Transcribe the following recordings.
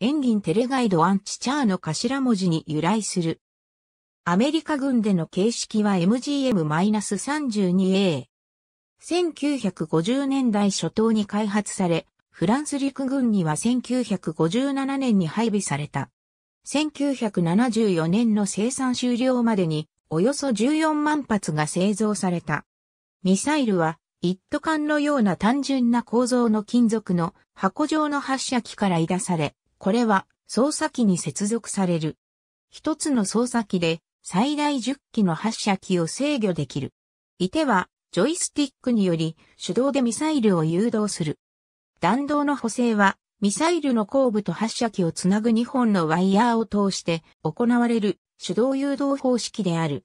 エンギンテレガイドアンチチャーの頭文字に由来する。アメリカ軍での形式は MGM-32A。1950年代初頭に開発され、フランス陸軍には1957年に配備された。1974年の生産終了までに、およそ14万発が製造された。ミサイルは、一斗缶のような単純な構造の金属の箱状の発射機から出され、これは操作機に接続される。一つの操作機で最大10機の発射機を制御できる。いては、ジョイスティックにより手動でミサイルを誘導する。弾道の補正は、ミサイルの後部と発射機をつなぐ2本のワイヤーを通して行われる手動誘導方式である。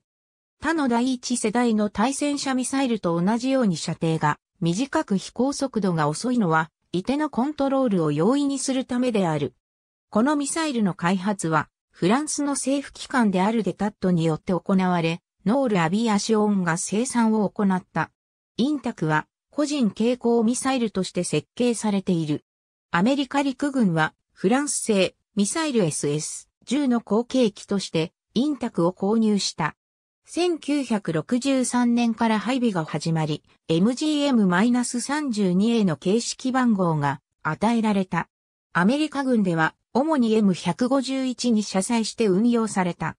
他の第一世代の対戦車ミサイルと同じように射程が短く飛行速度が遅いのは、いてのコントロールを容易にするためである。このミサイルの開発は、フランスの政府機関であるデタットによって行われ、ノール・アビアシオンが生産を行った。インタクは個人携行ミサイルとして設計されている。アメリカ陸軍はフランス製ミサイル SS-10 の後継機としてインタクを購入した。1963年から配備が始まり、MGM-32A の形式番号が与えられた。アメリカ軍では主に M151 に車載して運用された。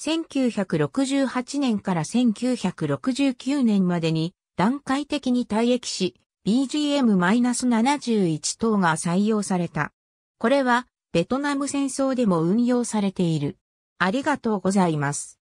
1968年から1969年までに段階的に退役し、BGM-71 等が採用された。これはベトナム戦争でも運用されている。ありがとうございます。